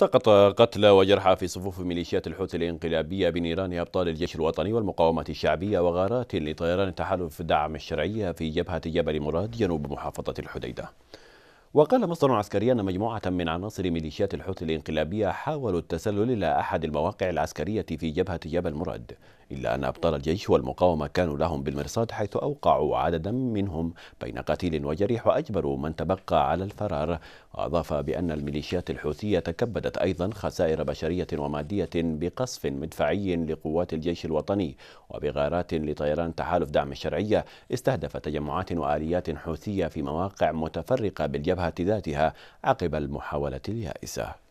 سقط قتلى وجرحى في صفوف ميليشيات الحوثي الانقلابية بنيران أبطال الجيش الوطني والمقاومة الشعبية وغارات لطيران تحالف دعم الشرعية في جبهة جبل مراد جنوب محافظة الحديدة وقال مصدر عسكري أن مجموعة من عناصر ميليشيات الحوثي الانقلابية حاولوا التسلل إلى أحد المواقع العسكرية في جبهة جبل مراد إلا أن أبطال الجيش والمقاومة كانوا لهم بالمرصاد حيث أوقعوا عددا منهم بين قتيل وجريح وأجبروا من تبقى على الفرار وأضاف بأن الميليشيات الحوثية تكبدت أيضا خسائر بشرية ومادية بقصف مدفعي لقوات الجيش الوطني وبغارات لطيران تحالف دعم الشرعية استهدف تجمعات وآليات حوثية في مواقع متفرقة بالجبهة ذاتها عقب المحاولة اليائسة